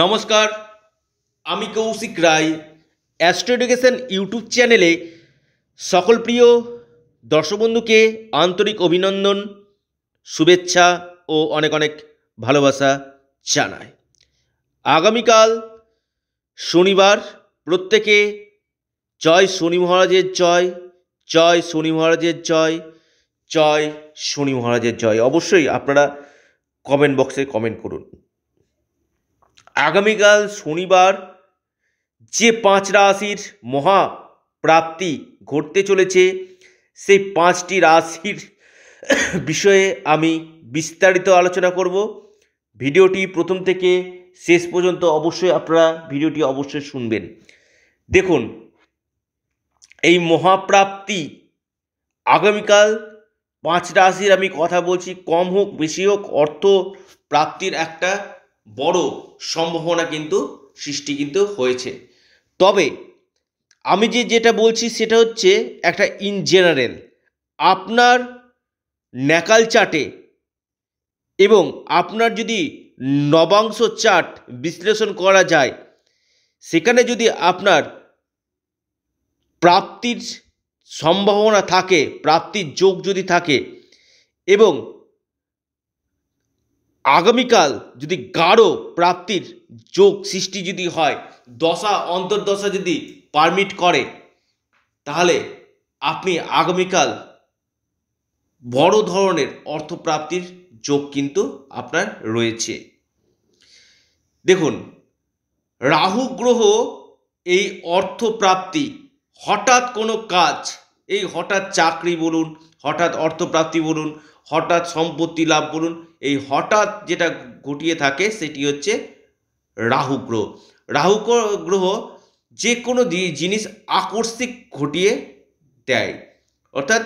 নমস্কার আমি Kaushik Roy astro education YouTube চ্যানেলে সকল প্রিয় দর্শকবন্ধুকে আন্তরিক অভিনন্দন শুভেচ্ছা ও অনেক অনেক ভালোবাসা জানায় আগামীকাল শনিবার প্রত্যেকে জয় শনি মহারাজের জয় জয় শনি মহারাজের জয় জয় শনি মহারাজের জয় অবশ্যই আপনারা কমেন্ট বক্সে কমেন্ট করুন আগামীকাল শনিবার যে পাঁচ রাশির মহা প্রাপ্তি ঘটতে চলেছে সেই পাঁচটি রাশির বিষয়ে আমি বিস্তারিত আলোচনা করব ভিডিওটি প্রথম থেকে শেষ পর্যন্ত অবশ্যই আপনারা ভিডিওটি অবশ্যই শুনবেন দেখুন এই মহাপ্রাপ্তি আগামীকাল পাঁচ রাশির আমি কথা বলছি কম হোক বেশি হোক অর্থ প্রাপ্তির একটা বড় সম্ভাবনা কিন্তু সৃষ্টি কিন্তু হয়েছে তবে আমি যে যেটা বলছি সেটা হচ্ছে একটা ইন জেনারেল আপনার ন্যাকাল চাটে এবং আপনার যদি নবাংশ চার্ট বিশ্লেষণ করা যায় সেখানে যদি আপনার প্রাপ্তির সম্ভাবনা থাকে প্রাপ্তির যোগ যদি থাকে এবং আগামীকাল যদি গাঢ় প্রাপ্তির যোগ সৃষ্টি যদি হয় দশা অন্তর্দশা যদি পারমিট করে তাহলে আপনি আগামীকাল বড় ধরনের অর্থপ্রাপ্তির যোগ কিন্তু আপনার রয়েছে দেখুন রাহু গ্রহ এই অর্থপ্রাপ্তি হঠাৎ কোনো কাজ এই হঠাৎ চাকরি বলুন হঠাৎ অর্থপ্রাপ্তি বলুন হঠাৎ সম্পত্তি লাভ বলুন এই হঠাৎ যেটা ঘটিয়ে থাকে সেটি হচ্ছে রাহু গ্রহ রাহু গ্রহ যে কোনো জিনিস আকর্ষিক ঘটিয়ে দেয় অর্থাৎ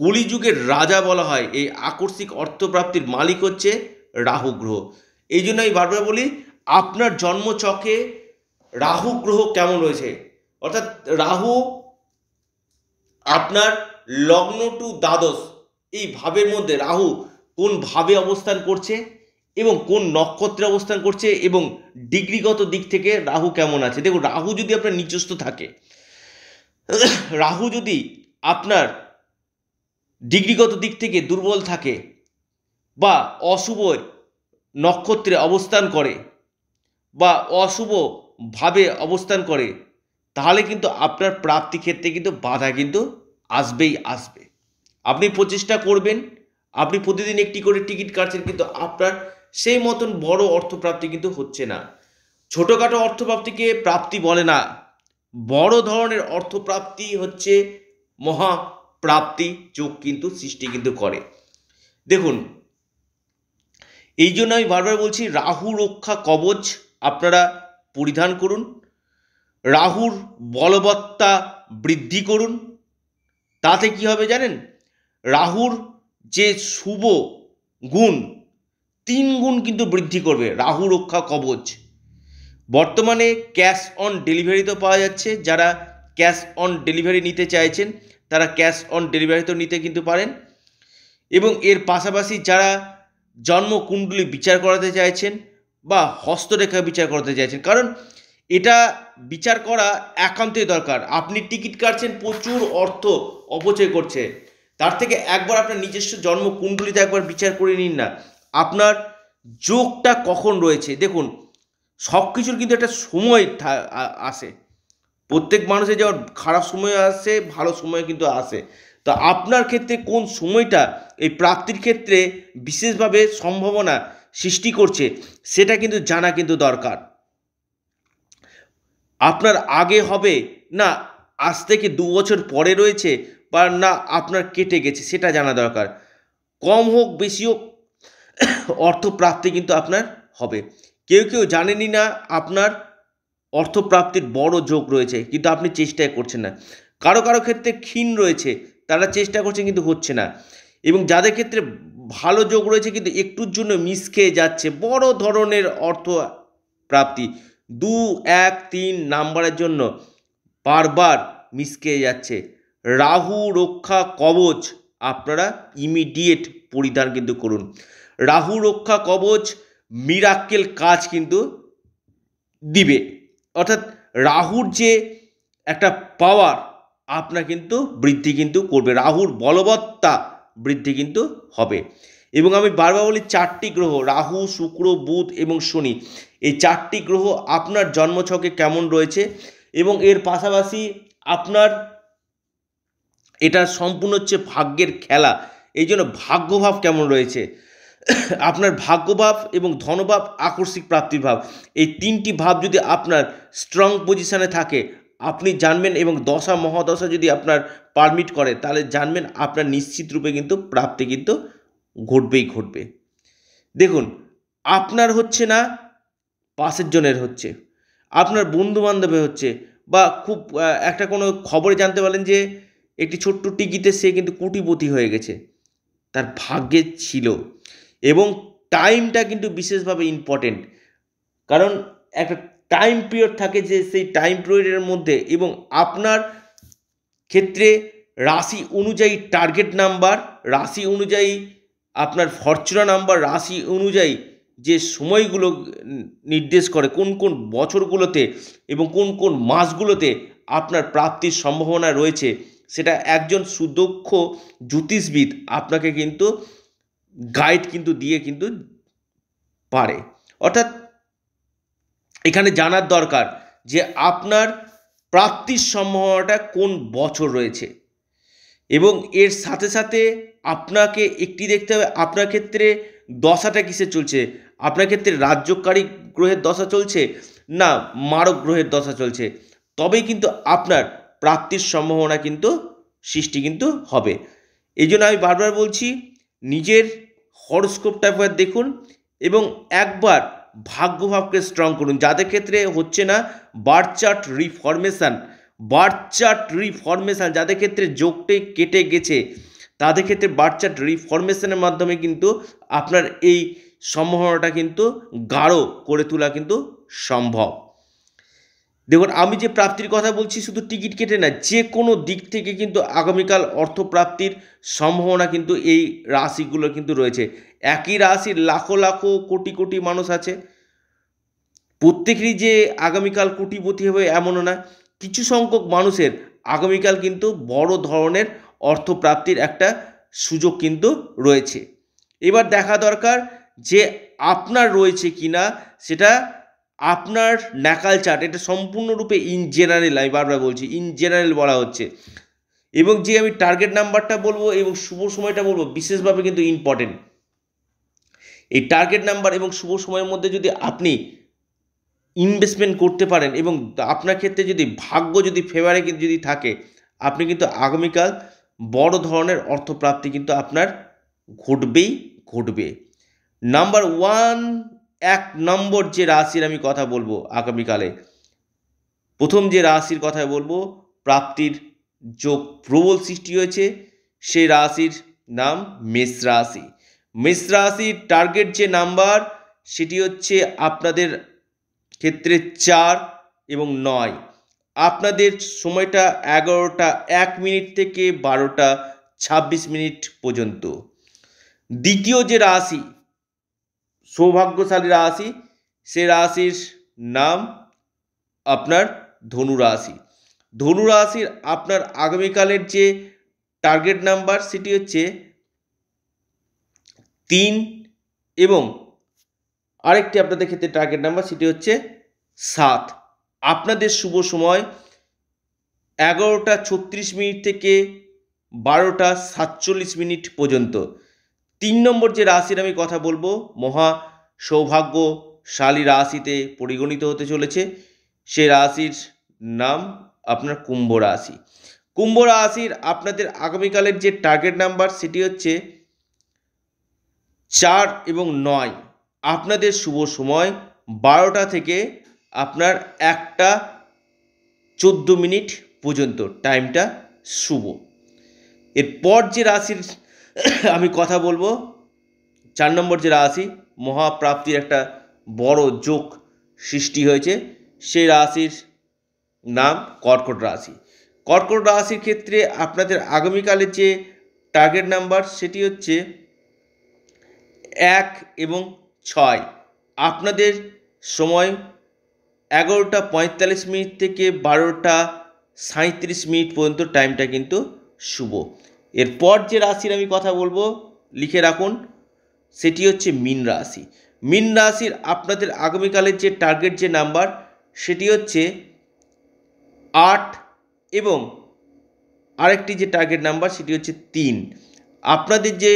কলিযুগের রাজা বলা হয় এই আকর্ষিক অর্থপ্রাপ্তির মালিক হচ্ছে রাহু গ্রহ এই জন্য আমি বারবার বলি আপনার জন্মচকে রাহু গ্রহ কেমন রয়েছে অর্থাৎ রাহু আপনার লগ্ন টু দ্বাদশ এই ভাবের মধ্যে রাহু কোন ভাবে অবস্থান করছে এবং কোন নক্ষত্রে অবস্থান করছে এবং ডিগ্রিগত দিক থেকে রাহু কেমন আছে দেখুন রাহু যদি আপনার নিচস্থ থাকে রাহু যদি আপনার ডিগ্রিগত দিক থেকে দুর্বল থাকে বা অশুভ নক্ষত্রে অবস্থান করে বা অশুভভাবে অবস্থান করে তাহলে কিন্তু আপনার প্রাপ্তি ক্ষেত্রে কিন্তু বাধা কিন্তু আসবেই আসবে আপনি প্রচেষ্টা করবেন আপনি প্রতিদিন একটি করে টিকিট কাটছেন কিন্তু আপনার সেই মতন বড় অর্থপ্রাপ্তি কিন্তু হচ্ছে না ছোটোখাটো অর্থপ্রাপ্তিকে প্রাপ্তি বলে না বড় ধরনের অর্থপ্রাপ্তি হচ্ছে মহা প্রাপ্তি যোগ কিন্তু সৃষ্টি কিন্তু করে দেখুন এই জন্য আমি বারবার বলছি রাহু রক্ষা কবচ আপনারা পরিধান করুন রাহুর বলবত্তা বৃদ্ধি করুন তাতে কি হবে জানেন রাহুর যে শুভ গুণ তিন গুণ কিন্তু বৃদ্ধি করবে রাহু রক্ষা কবচ বর্তমানে ক্যাশ অন ডেলিভারি তো পাওয়া যাচ্ছে যারা ক্যাশ অন ডেলিভারি নিতে চাইছেন তারা ক্যাশ অন ডেলিভারি তো নিতে কিন্তু পারেন এবং এর পাশাপাশি যারা জন্মকুণ্ডলী বিচার করাতে চাইছেন বা হস্তরেখা বিচার করতে চাইছেন কারণ এটা বিচার করা একান্তই দরকার আপনি টিকিট কাটছেন প্রচুর অর্থ অপচয় করছে তার থেকে একবার আপনার নিজস্ব জন্ম কুণ্ডলিতে একবার বিচার করে নিন না আপনার যোগটা কখন রয়েছে দেখুন সব কিছুর কিন্তু একটা সময় আসে প্রত্যেক মানুষের যেমন খারাপ সময় আসে ভালো সময় কিন্তু আসে তো আপনার ক্ষেত্রে কোন সময়টা এই প্রাপ্তির ক্ষেত্রে বিশেষভাবে সম্ভাবনা সৃষ্টি করছে সেটা কিন্তু জানা কিন্তু দরকার আপনার আগে হবে না আজ থেকে দু বছর পরে রয়েছে বা না আপনার কেটে গেছে সেটা জানা দরকার কম হোক বেশি হোক অর্থপ্রাপ্তি কিন্তু আপনার হবে কেউ কেউ জানেনই না আপনার অর্থপ্রাপ্তির বড় যোগ রয়েছে কিন্তু আপনি চেষ্টাই করছেন না কারো কারো ক্ষেত্রে ক্ষীণ রয়েছে তারা চেষ্টা করছে কিন্তু হচ্ছে না এবং যাদের ক্ষেত্রে ভালো যোগ রয়েছে কিন্তু একটুর জন্য মিস খেয়ে যাচ্ছে বড় ধরনের অর্থ প্রাপ্তি দু এক তিন নাম্বারের জন্য বারবার মিসকে যাচ্ছে রাহু রক্ষা কবচ আপনারা ইমিডিয়েট পরিধান কিন্তু করুন রাহু রক্ষা কবচ মিরাক্কেল কাজ কিন্তু দিবে অর্থাৎ রাহুর যে একটা পাওয়ার আপনার কিন্তু বৃদ্ধি কিন্তু করবে রাহুর বলবত্তা বৃদ্ধি কিন্তু হবে এবং আমি বারবার বলি চারটি গ্রহ রাহু শুক্র বুধ এবং শনি এই চারটি গ্রহ আপনার জন্মছকে কেমন রয়েছে এবং এর পাশাপাশি আপনার এটা সম্পূর্ণ হচ্ছে ভাগ্যের খেলা এই জন্য ভাগ্যভাব কেমন রয়েছে আপনার ভাগ্যভাব এবং ধনভাব আকস্মিক প্রাপ্তিভাব এই তিনটি ভাব যদি আপনার স্ট্রং পজিশানে থাকে আপনি জানবেন এবং দশা মহাদশা যদি আপনার পারমিট করে তাহলে জানবেন আপনার নিশ্চিত রূপে কিন্তু প্রাপ্তি কিন্তু ঘটবেই ঘটবে দেখুন আপনার হচ্ছে না পাশের জনের হচ্ছে আপনার বন্ধু বান্ধবে হচ্ছে বা খুব একটা কোনো খবরে জানতে পারলেন যে একটি ছোট্ট টিকিতে সে কিন্তু কুটিপতি হয়ে গেছে তার ভাগ্যে ছিল এবং টাইমটা কিন্তু বিশেষভাবে ইম্পর্টেন্ট কারণ একটা টাইম পিরিয়ড থাকে যে সেই টাইম পিরিয়ডের মধ্যে এবং আপনার ক্ষেত্রে রাশি অনুযায়ী টার্গেট নাম্বার রাশি অনুযায়ী আপনার ফরচুনা নাম্বার রাশি অনুযায়ী যে সময়গুলো নির্দেশ করে কোন কোন বছরগুলোতে এবং কোন কোন মাসগুলোতে আপনার প্রাপ্তির সম্ভাবনা রয়েছে সেটা একজন সুদক্ষ জ্যোতিষবিদ আপনাকে কিন্তু গাইড কিন্তু দিয়ে কিন্তু পারে অর্থাৎ এখানে জানার দরকার যে আপনার প্রাপ্তির সম্ভাবনাটা কোন বছর রয়েছে এবং এর সাথে সাথে আপনাকে একটি দেখতে হবে আপনার ক্ষেত্রে দশাটা কিসে চলছে আপনার ক্ষেত্রে রাজ্যকারী গ্রহের দশা চলছে না মারক গ্রহের দশা চলছে তবেই কিন্তু আপনার প্রাপ্তির সম্ভাবনা কিন্তু সৃষ্টি কিন্তু হবে এই জন্য আমি বারবার বলছি নিজের হরস্কোপটা একবার দেখুন এবং একবার ভাগ্যভাবকে স্ট্রং করুন যাদের ক্ষেত্রে হচ্ছে না birth chart reformation birth chart reformation যাদের ক্ষেত্রে যোগটে কেটে গেছে তাদের ক্ষেত্রে বার্চার্ট রিফরমেশানের মাধ্যমে কিন্তু আপনার এই সম্ভাবনাটা কিন্তু গাঢ় করে তোলা কিন্তু সম্ভব দেখুন আমি যে প্রাপ্তির কথা বলছি শুধু টিকিট কেটে না যে কোনো দিক থেকে কিন্তু আগামীকাল অর্থপ্রাপ্তির সম্ভাবনা কিন্তু এই রাশিগুলো কিন্তু রয়েছে একই রাশির লাখো লাখো কোটি কোটি মানুষ আছে প্রত্যেকেরই যে আগামীকাল কোটিপতি হবে এমনও না কিছু সংখ্যক মানুষের আগামীকাল কিন্তু বড় ধরনের অর্থপ্রাপ্তির একটা সুযোগ কিন্তু রয়েছে এবার দেখা দরকার যে আপনার রয়েছে কিনা সেটা আপনার ন্যাকাল চার্ট এটা সম্পূর্ণরূপে ইন জেনারেল আমি বারবার বলছি ইন জেনারেল বলা হচ্ছে এবং যে আমি টার্গেট নাম্বারটা বলবো এবং শুভ সময়টা বলবো বিশেষভাবে কিন্তু ইম্পর্টেন্ট এই টার্গেট নাম্বার এবং শুভ সময়ের মধ্যে যদি আপনি ইনভেস্টমেন্ট করতে পারেন এবং আপনার ক্ষেত্রে যদি ভাগ্য যদি ফেভারে যদি থাকে আপনি কিন্তু আগামীকাল বড় ধরনের অর্থপ্রাপ্তি কিন্তু আপনার ঘটবেই ঘটবে নাম্বার ওয়ান এক নম্বর যে রাশির আমি কথা বলবো আগামীকালে প্রথম যে রাশির কথায় বলবো প্রাপ্তির যোগ প্রবল সৃষ্টি হয়েছে সেই রাশির নাম মেষ রাশি মেষ রাশির টার্গেট যে নাম্বার সেটি হচ্ছে আপনাদের ক্ষেত্রে চার এবং নয় আপনাদের সময়টা এগারোটা এক মিনিট থেকে বারোটা ছাব্বিশ মিনিট পর্যন্ত দ্বিতীয় যে রাশি সৌভাগ্যশালী রাশি সে রাশির নাম আপনার ধনু রাশি ধনু রাশির আপনার আগামীকালের যে টার্গেট নাম্বার সেটি হচ্ছে তিন এবং আরেকটি আপনাদের ক্ষেত্রে টার্গেট নাম্বার সেটি হচ্ছে সাত আপনাদের শুভ সময় এগারোটা ছত্রিশ মিনিট থেকে বারোটা সাতচল্লিশ মিনিট পর্যন্ত তিন নম্বর যে রাশির আমি কথা বলবো মহা সৌভাগ্যশালী রাশিতে পরিগণিত হতে চলেছে সে রাশির নাম আপনার কুম্ভ রাশি কুম্ভ রাশির আপনাদের আগামীকালের যে টার্গেট নাম্বার সেটি হচ্ছে চার এবং নয় আপনাদের শুভ সময় বারোটা থেকে আপনার একটা চোদ্দো মিনিট পর্যন্ত টাইমটা শুভ এরপর যে রাশির আমি কথা বলবো চার নম্বর যে রাশি মহাপ্রাপ্তির একটা বড় যোগ সৃষ্টি হয়েছে সেই রাশির নাম কর্কট রাশি কর্কট রাশির ক্ষেত্রে আপনাদের আগামীকালের যে টার্গেট নাম্বার সেটি হচ্ছে এক এবং ছয় আপনাদের সময় এগারোটা পঁয়তাল্লিশ মিনিট থেকে বারোটা সাঁত্রিশ মিনিট পর্যন্ত টাইমটা কিন্তু শুভ এরপর যে রাশির আমি কথা বলবো লিখে রাখুন সেটি হচ্ছে মিন রাশি মিন রাশির আপনাদের আগামীকালের যে টার্গেট যে নাম্বার সেটি হচ্ছে আট এবং আরেকটি যে টার্গেট নাম্বার সেটি হচ্ছে তিন আপনাদের যে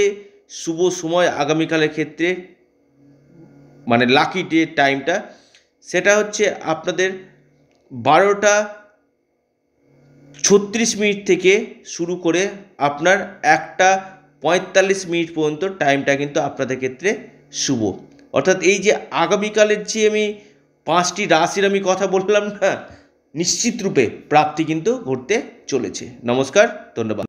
শুভ সময় আগামীকালের ক্ষেত্রে মানে লাকি ডে টাইমটা সেটা হচ্ছে আপনাদের বারোটা ছত্রিশ মিনিট থেকে শুরু করে আপনার একটা পঁয়তাল্লিশ মিনিট পর্যন্ত টাইমটা কিন্তু আপনাদের ক্ষেত্রে শুভ অর্থাৎ এই যে আগামীকালের যে আমি পাঁচটি রাশির আমি কথা বললাম না নিশ্চিত রূপে প্রাপ্তি কিন্তু ঘটতে চলেছে নমস্কার ধন্যবাদ